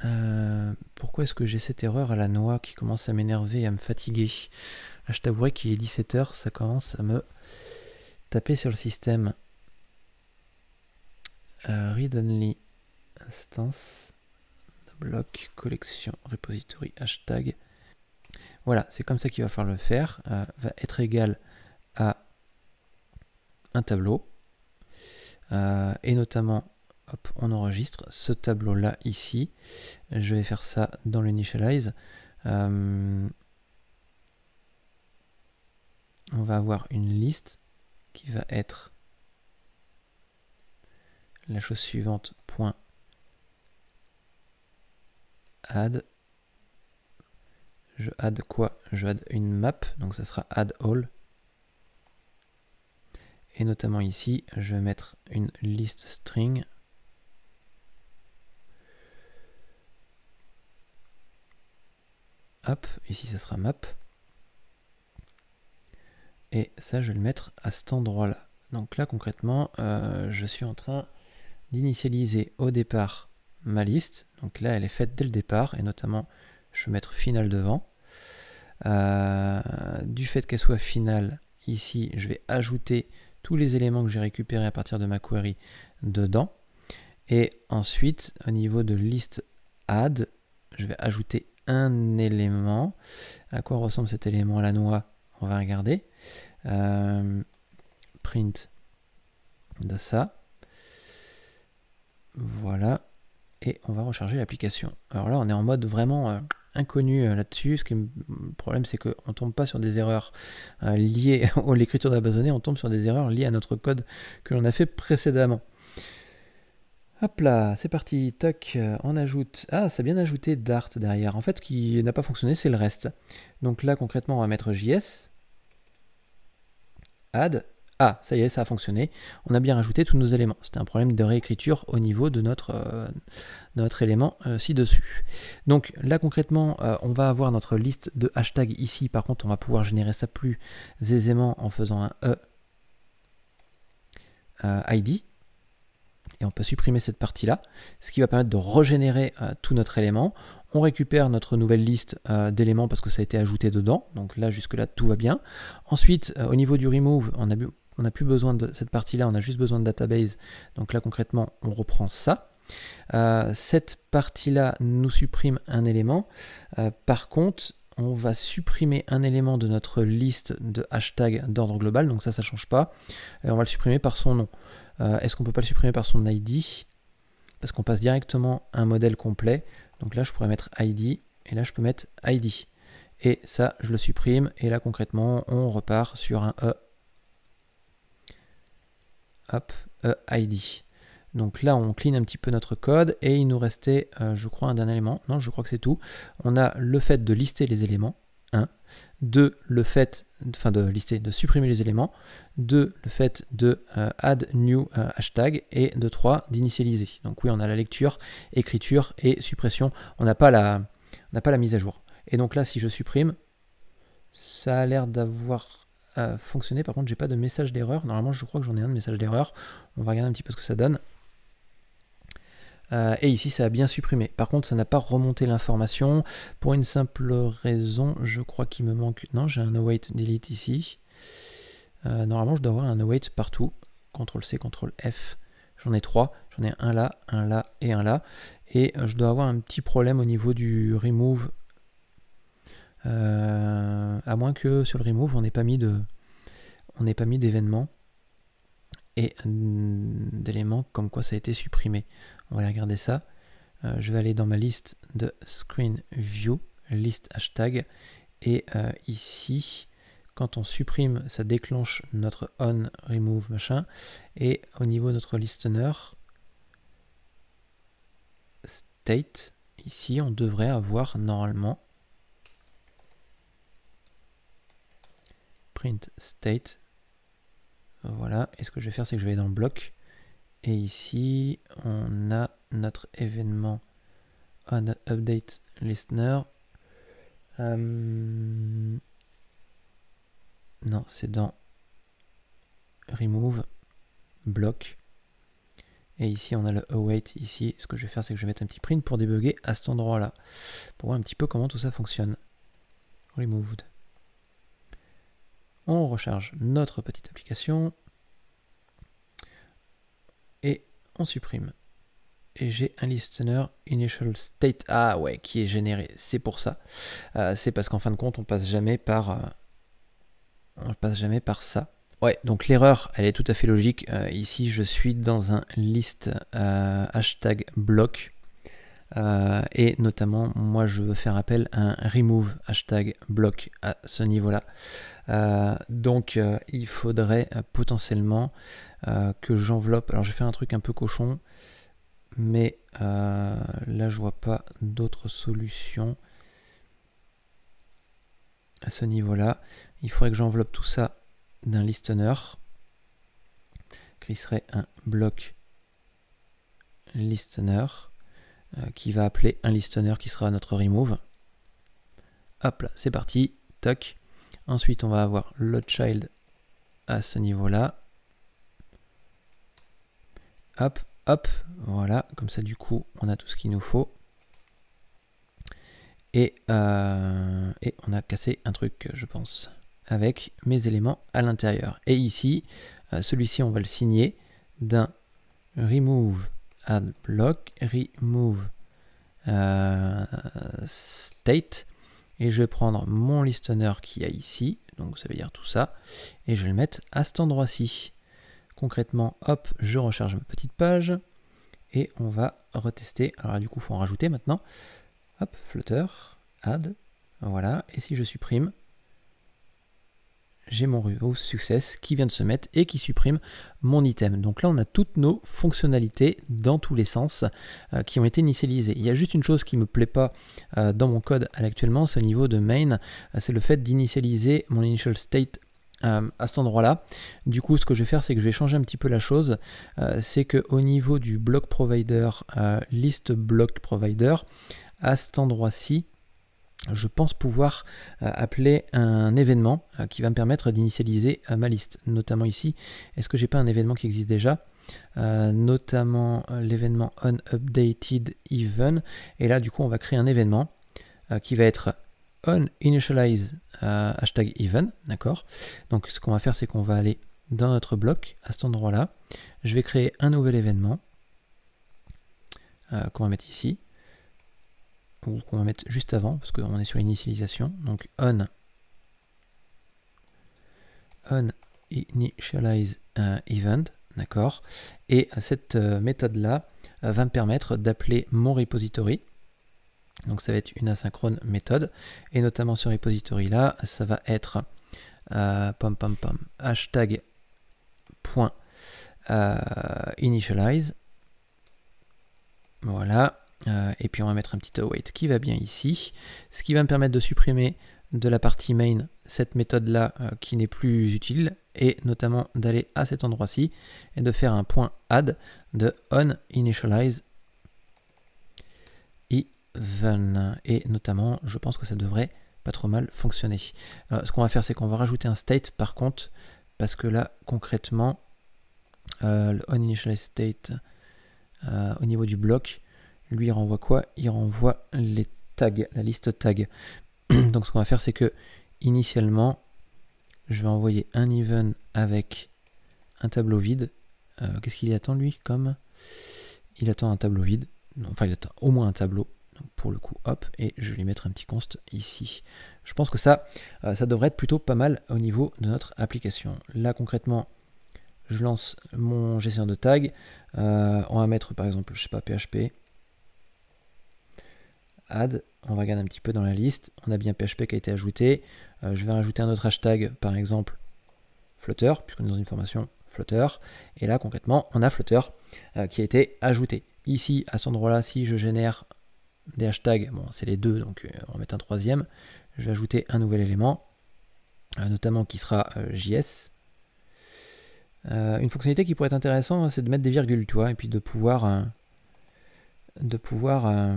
Euh, pourquoi est-ce que j'ai cette erreur à la noix qui commence à m'énerver et à me fatiguer Là, ah, je t'avouerai qu'il est 17h, ça commence à me taper sur le système. Euh, read only instance bloc collection repository hashtag. Voilà, c'est comme ça qu'il va falloir le faire. Euh, va être égal un tableau. Euh, et notamment, hop, on enregistre ce tableau-là ici. Je vais faire ça dans l'initialize. Euh, on va avoir une liste qui va être la chose suivante, point add. Je add quoi Je add une map, donc ça sera add all et notamment ici je vais mettre une liste string hop ici ça sera map et ça je vais le mettre à cet endroit là donc là concrètement euh, je suis en train d'initialiser au départ ma liste donc là elle est faite dès le départ et notamment je vais mettre final devant euh, du fait qu'elle soit finale ici je vais ajouter tous les éléments que j'ai récupérés à partir de ma query dedans. Et ensuite, au niveau de liste add, je vais ajouter un élément. À quoi ressemble cet élément à la noix On va regarder. Euh, print de ça. Voilà. Et on va recharger l'application. Alors là, on est en mode vraiment... Euh, inconnu euh, là-dessus. Ce qui le problème, c'est qu'on ne tombe pas sur des erreurs euh, liées à l'écriture de la base donnée, on tombe sur des erreurs liées à notre code que l'on a fait précédemment. Hop là, c'est parti, toc, euh, on ajoute. Ah, ça a bien ajouté Dart derrière. En fait, ce qui n'a pas fonctionné, c'est le reste. Donc là, concrètement, on va mettre JS, add, ah, ça y est, ça a fonctionné. On a bien rajouté tous nos éléments. C'était un problème de réécriture au niveau de notre, euh, notre élément euh, ci-dessus. Donc là, concrètement, euh, on va avoir notre liste de hashtags ici. Par contre, on va pouvoir générer ça plus aisément en faisant un E ID. Et on peut supprimer cette partie-là, ce qui va permettre de régénérer tout notre élément on récupère notre nouvelle liste d'éléments parce que ça a été ajouté dedans. Donc là, jusque-là, tout va bien. Ensuite, au niveau du remove, on a on n'a plus besoin de cette partie-là, on a juste besoin de database. Donc là, concrètement, on reprend ça. Euh, cette partie-là nous supprime un élément. Euh, par contre, on va supprimer un élément de notre liste de hashtags d'ordre global, donc ça, ça ne change pas. Et euh, on va le supprimer par son nom. Est-ce qu'on peut pas le supprimer par son ID Parce qu'on passe directement à un modèle complet. Donc là, je pourrais mettre ID, et là, je peux mettre ID. Et ça, je le supprime, et là, concrètement, on repart sur un E hop, euh, ID. Donc là, on clean un petit peu notre code et il nous restait, euh, je crois, un dernier élément. Non, je crois que c'est tout. On a le fait de lister les éléments. 1. Hein. 2. Le fait, enfin de lister, de supprimer les éléments. 2. Le fait de euh, add new hashtag. Et de 3. D'initialiser. Donc oui, on a la lecture, écriture et suppression. On n'a pas, pas la mise à jour. Et donc là, si je supprime, ça a l'air d'avoir fonctionner Par contre, j'ai pas de message d'erreur. Normalement, je crois que j'en ai un de message d'erreur. On va regarder un petit peu ce que ça donne. Euh, et ici, ça a bien supprimé. Par contre, ça n'a pas remonté l'information pour une simple raison. Je crois qu'il me manque. Non, j'ai un await delete ici. Euh, normalement, je dois avoir un await partout. CTRL C, CTRL F. J'en ai trois. J'en ai un là, un là et un là. Et euh, je dois avoir un petit problème au niveau du remove euh, à moins que sur le remove, on n'ait pas mis de, on n'ait pas mis d'événements et mm, d'éléments comme quoi ça a été supprimé. On va aller regarder ça. Euh, je vais aller dans ma liste de screen view, liste hashtag, et euh, ici, quand on supprime, ça déclenche notre on, remove, machin, et au niveau de notre listener, state, ici, on devrait avoir normalement print state. Voilà, et ce que je vais faire, c'est que je vais dans bloc. Et ici, on a notre événement on update listener. Euh, non, c'est dans remove bloc, Et ici, on a le await. Ici, ce que je vais faire, c'est que je vais mettre un petit print pour débugger à cet endroit-là. Pour voir un petit peu comment tout ça fonctionne. Removed. On recharge notre petite application et on supprime. Et j'ai un listener initial state, ah ouais, qui est généré, c'est pour ça. Euh, c'est parce qu'en fin de compte, on passe jamais par, euh, on passe jamais par ça. Ouais, donc l'erreur, elle est tout à fait logique. Euh, ici, je suis dans un list hashtag block. et notamment moi je veux faire appel à un remove hashtag block à ce niveau là euh, donc euh, il faudrait euh, potentiellement que j'enveloppe. Alors je fais un truc un peu cochon, mais là je vois pas d'autres solutions à ce niveau-là. Il faudrait que j'enveloppe tout ça d'un listener qui serait un bloc listener qui va appeler un listener qui sera notre remove. Hop là, c'est parti, toc. Ensuite, on va avoir le child à ce niveau-là. Hop, hop, voilà, comme ça du coup, on a tout ce qu'il nous faut. Et, euh, on a cassé un truc, je pense, avec mes éléments à l'intérieur. Et ici, euh, celui-ci, on va le signer d'un remove add block, remove euh, state et je vais prendre mon listener qui a ici, donc ça veut dire tout ça, et je vais le mettre à cet endroit-ci. Concrètement, hop, je recharge ma petite page, et on va retester. Alors du coup, il faut en rajouter maintenant. Hop, flutter, add, voilà, et si je supprime, j'ai mon Ruo Success qui vient de se mettre et qui supprime mon item. Donc là, on a toutes nos fonctionnalités dans tous les sens euh, qui ont été initialisées. Il y a juste une chose qui me plaît pas euh, dans mon code à actuellement, c'est au niveau de main, euh, c'est le fait d'initialiser mon initial state à cet endroit-là. Du coup, ce que je vais faire, c'est que je vais changer un petit peu la chose. c'est que au niveau du block provider, list block provider, à cet endroit-ci, je pense pouvoir euh, appeler un événement euh, qui va me permettre d'initialiser euh, ma liste. Notamment ici, est-ce que j'ai pas un événement qui existe déjà notamment l'événement unupdated even et là du coup on va créer un événement qui va être uninitialize Initialize hashtag even d'accord donc ce qu'on va faire c'est qu'on va aller dans notre bloc à cet endroit là je vais créer un nouvel événement qu'on va mettre ici ou qu'on va mettre juste avant, parce qu'on est sur l'initialisation. Donc on, initialize event, d'accord Et cette euh, méthode-là euh, va me permettre d'appeler mon repository. Donc ça va être une asynchrone méthode. Et notamment ce repository-là, ça va être euh, pom pom hashtag point initialize. Voilà. Euh, et puis on va mettre un petit await qui va bien ici, ce qui va me permettre de supprimer de la partie main cette méthode là euh, qui n'est plus utile et notamment d'aller à cet endroit-ci et de faire un point add de on et notamment je pense que ça devrait pas trop mal fonctionner. Euh, ce qu'on va faire c'est qu'on va rajouter un state par contre parce que là concrètement le on state au niveau du bloc lui, il renvoie quoi Il renvoie les tags, la liste tag. Donc ce qu'on va faire, c'est que initialement, je vais envoyer un even avec un tableau vide. Euh, qu'est-ce qu'il attend lui comme Il attend un tableau vide. Enfin, il attend au moins un tableau. Donc pour le coup, hop, et je vais lui mettre un petit const ici. Je pense que ça, euh, ça devrait être plutôt pas mal au niveau de notre application. Là, concrètement, je lance mon gestionnaire de tags. Euh, on va mettre, par exemple, je sais pas, PHP add. On regarde un petit peu dans la liste. On a bien PHP qui a été ajouté. Euh, je vais rajouter un autre hashtag, par exemple Flutter, puisqu'on est dans une formation Flutter. Et là, concrètement, on a Flutter euh, qui a été ajouté. Ici, à cet endroit-là, si je génère des hashtags, bon, c'est les deux, donc euh, on va mettre un troisième. Je vais ajouter un nouvel élément, notamment qui sera JS. une fonctionnalité qui pourrait être intéressante, hein, c'est de mettre des virgules, tu vois, et puis de pouvoir de pouvoir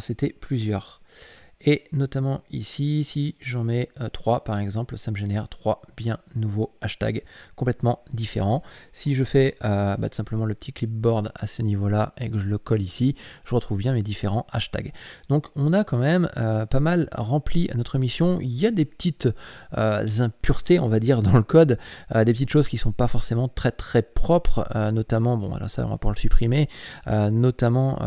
c'était plusieurs. Et notamment ici, si j'en mets 3 euh, par exemple, ça me génère 3 bien nouveaux hashtags complètement différents. Si je fais euh, bah, tout simplement le petit clipboard à ce niveau-là et que je le colle ici, je retrouve bien mes différents hashtags. Donc on a quand même euh, pas mal rempli notre mission. Il y a des petites impuretés, on va dire, dans le code, des petites choses qui sont pas forcément très très propres, notamment, bon alors ça on va pouvoir le supprimer, notamment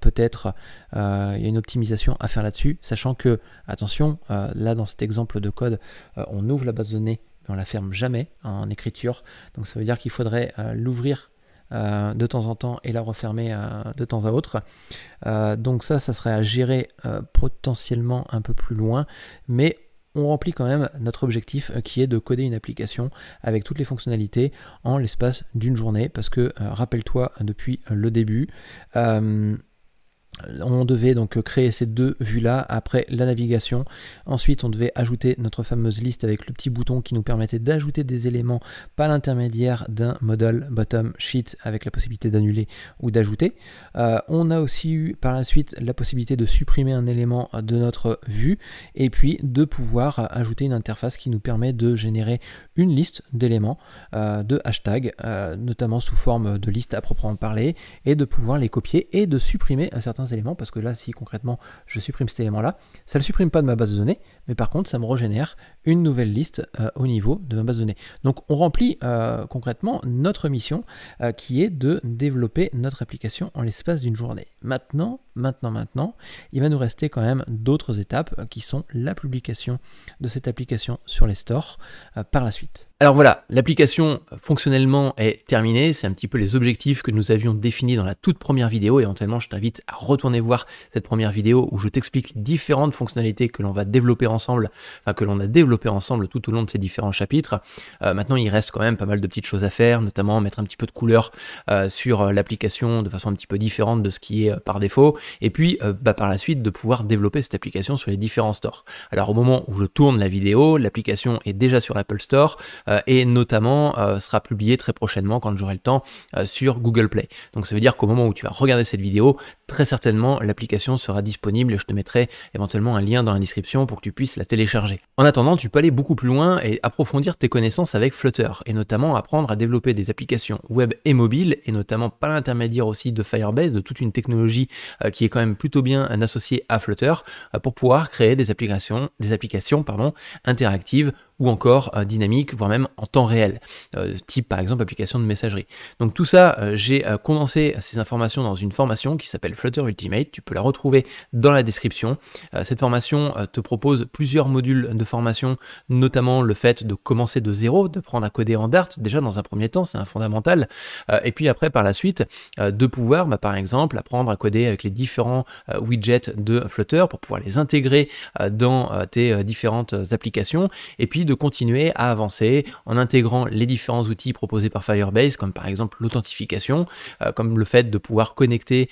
peut-être euh, il y a une optimisation à faire là-dessus, sachant que, attention, euh, là dans cet exemple de code, euh, on ouvre la base de données, mais on la ferme jamais hein, en écriture, donc ça veut dire qu'il faudrait l'ouvrir de temps en temps et la refermer de temps à autre. donc ça, ça serait à gérer potentiellement un peu plus loin, mais on remplit quand même notre objectif qui est de coder une application avec toutes les fonctionnalités en l'espace d'une journée parce que rappelle-toi depuis le début on devait donc créer ces deux vues-là après la navigation. Ensuite, on devait ajouter notre fameuse liste avec le petit bouton qui nous permettait d'ajouter des éléments par l'intermédiaire d'un model bottom sheet avec la possibilité d'annuler ou d'ajouter. Euh, on a aussi eu par la suite la possibilité de supprimer un élément de notre vue et puis de pouvoir ajouter une interface qui nous permet de générer une liste d'éléments euh, de hashtags, euh, notamment sous forme de liste à proprement parler, et de pouvoir les copier et de supprimer un certain éléments, parce que là, si concrètement je supprime cet élément-là, ça ne le supprime pas de ma base de données, mais par contre, ça me régénère une nouvelle liste euh, au niveau de ma base de données. Donc on remplit euh, concrètement notre mission euh, qui est de développer notre application en l'espace d'une journée. Maintenant, maintenant, maintenant, il va nous rester quand même d'autres étapes qui sont la publication de cette application sur les stores par la suite. Alors voilà, l'application fonctionnellement est terminée, c'est un petit peu les objectifs que nous avions définis dans la toute première vidéo, éventuellement je t'invite à retourner voir cette première vidéo où je t'explique différentes fonctionnalités que l'on va développer ensemble, enfin que l'on a développé ensemble tout au long de ces différents chapitres. Euh, maintenant il reste quand même pas mal de petites choses à faire, notamment mettre un petit peu de couleur euh, sur euh, l'application de façon un petit peu différente de ce qui est par défaut, et puis bah, par la suite de pouvoir développer cette application sur les différents stores. Alors au moment où je tourne la vidéo, l'application est déjà sur l'Apple Store euh, et notamment euh, sera publié très prochainement quand j'aurai le temps euh, sur Google Play. Donc ça veut dire qu'au moment où tu vas regarder cette vidéo, très certainement l'application sera disponible et je te mettrai éventuellement un lien dans la description pour que tu puisses la télécharger. En attendant, tu peux aller beaucoup plus loin et approfondir tes connaissances avec Flutter et notamment apprendre à développer des applications web et mobile et notamment par l'intermédiaire aussi de Firebase, de toute une technologie euh, qui est quand même plutôt bien associée à Flutter euh, pour pouvoir créer des applications, des applications pardon, interactives ou encore euh, dynamiques, voire même en temps réel, type par exemple application de messagerie. Donc tout ça, j'ai condensé ces informations dans une formation qui s'appelle Flutter Ultimate. Tu peux la retrouver dans la description. Euh, cette formation euh, te propose plusieurs modules de formation, notamment le fait de commencer de zéro, de prendre à coder en Dart. Déjà, dans un premier temps, c'est un fondamental. Euh, et puis après, par la suite, de pouvoir, bah, par exemple, apprendre à coder avec les différents widgets de Flutter pour pouvoir les intégrer dans tes différentes applications. Et puis de continuer à avancer en intégrant les différents outils proposés par Firebase, comme par exemple l'authentification, comme le fait de pouvoir connecter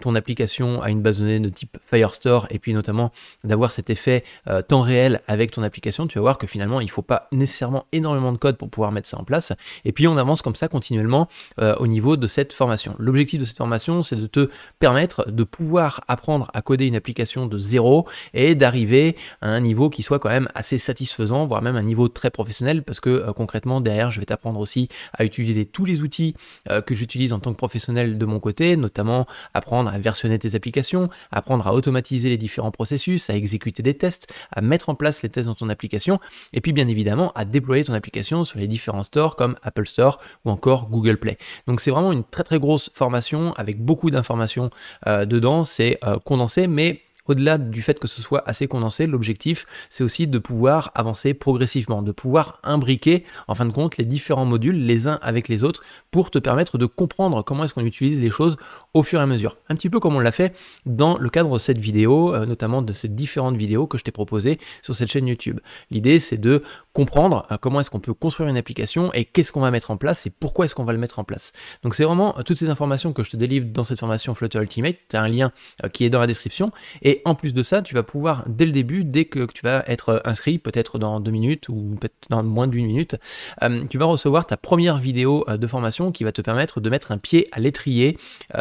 ton application à une base de données de type Firestore et puis notamment d'avoir cet effet euh, temps réel avec ton application, tu vas voir que finalement il ne faut pas nécessairement énormément de code pour pouvoir mettre ça en place. Et puis on avance comme ça continuellement euh, au niveau de cette formation. L'objectif de cette formation, c'est de te permettre de pouvoir apprendre à coder une application de zéro et d'arriver à un niveau qui soit quand même assez satisfaisant, voire même un niveau très professionnel, parce que euh, concrètement derrière je vais t'apprendre aussi à utiliser tous les outils que j'utilise en tant que professionnel de mon côté, notamment à versionner tes applications, apprendre à automatiser les différents processus, à exécuter des tests, à mettre en place les tests dans ton application, et puis bien évidemment à déployer ton application sur les différents stores comme Apple Store ou encore Google Play. Donc c'est vraiment une très très grosse formation avec beaucoup d'informations euh, dedans, c'est euh, condensé, mais au-delà du fait que ce soit assez condensé, l'objectif, c'est aussi de pouvoir avancer progressivement, de pouvoir imbriquer, en fin de compte, les différents modules les uns avec les autres pour te permettre de comprendre comment est-ce qu'on utilise les choses au fur et à mesure. Un petit peu comme on l'a fait dans le cadre de cette vidéo, euh, notamment de ces différentes vidéos que je t'ai proposées sur cette chaîne YouTube. L'idée, c'est de comprendre euh, comment est-ce qu'on peut construire une application et qu'est-ce qu'on va mettre en place et pourquoi est-ce qu'on va le mettre en place. Donc c'est vraiment euh, toutes ces informations que je te délivre dans cette formation Flutter Ultimate. Tu as un lien qui est dans la description. Et et en plus de ça, tu vas pouvoir, dès le début, dès que tu vas être euh, inscrit, peut-être dans deux minutes ou peut-être dans moins d'une minute, euh, tu vas recevoir ta première vidéo euh, de formation qui va te permettre de mettre un pied à l'étrier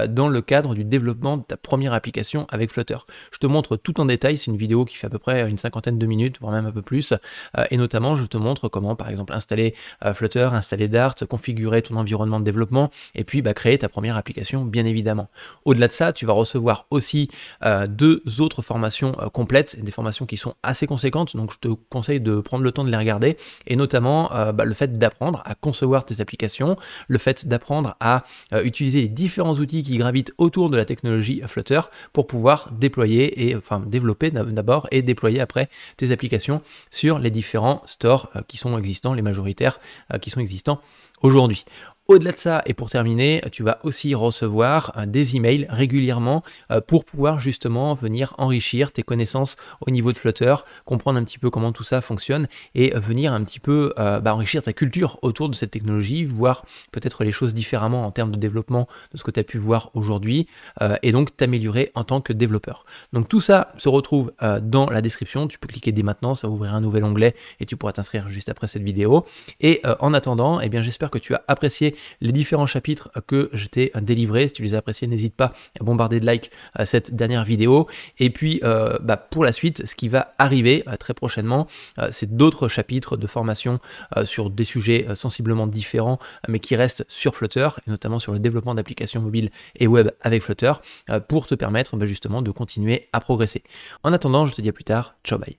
dans le cadre du développement de ta première application avec Flutter. Je te montre tout en détail, c'est une vidéo qui fait à peu près une cinquantaine de minutes, voire même un peu plus, et notamment je te montre comment par exemple installer Flutter, installer Dart, configurer ton environnement de développement, et puis bah, créer ta première application bien évidemment. Au-delà de ça, tu vas recevoir aussi deux formations euh, complètes, des formations qui sont assez conséquentes, donc je te conseille de prendre le temps de les regarder, et notamment euh, bah, le fait d'apprendre à concevoir tes applications, le fait d'apprendre à euh, utiliser les différents outils qui gravitent autour de la technologie Flutter pour pouvoir déployer et enfin développer d'abord et déployer après tes applications sur les différents stores qui sont existants, les majoritaires qui sont existants aujourd'hui. Au-delà de ça, et pour terminer, tu vas aussi recevoir euh, des emails régulièrement euh, pour pouvoir justement venir enrichir tes connaissances au niveau de Flutter, comprendre un petit peu comment tout ça fonctionne et venir un petit peu euh, bah, enrichir ta culture autour de cette technologie, voir peut-être les choses différemment en termes de développement de ce que tu as pu voir aujourd'hui et donc t'améliorer en tant que développeur. Donc tout ça se retrouve dans la description. Tu peux cliquer dès maintenant, ça va ouvrir un nouvel onglet et tu pourras t'inscrire juste après cette vidéo. Et en attendant, eh bien j'espère que tu as apprécié les différents chapitres que j'étais délivré, Si tu les as appréciés, n'hésite pas à bombarder de likes à cette dernière vidéo. Et puis, euh, bah, pour la suite, ce qui va arriver euh, très prochainement, euh, c'est d'autres chapitres de formation sur des sujets sensiblement différents, mais qui restent sur Flutter, et notamment sur le développement d'applications mobiles et web avec Flutter, pour te permettre bah, justement de continuer à progresser. En attendant, je te dis à plus tard. Ciao, bye.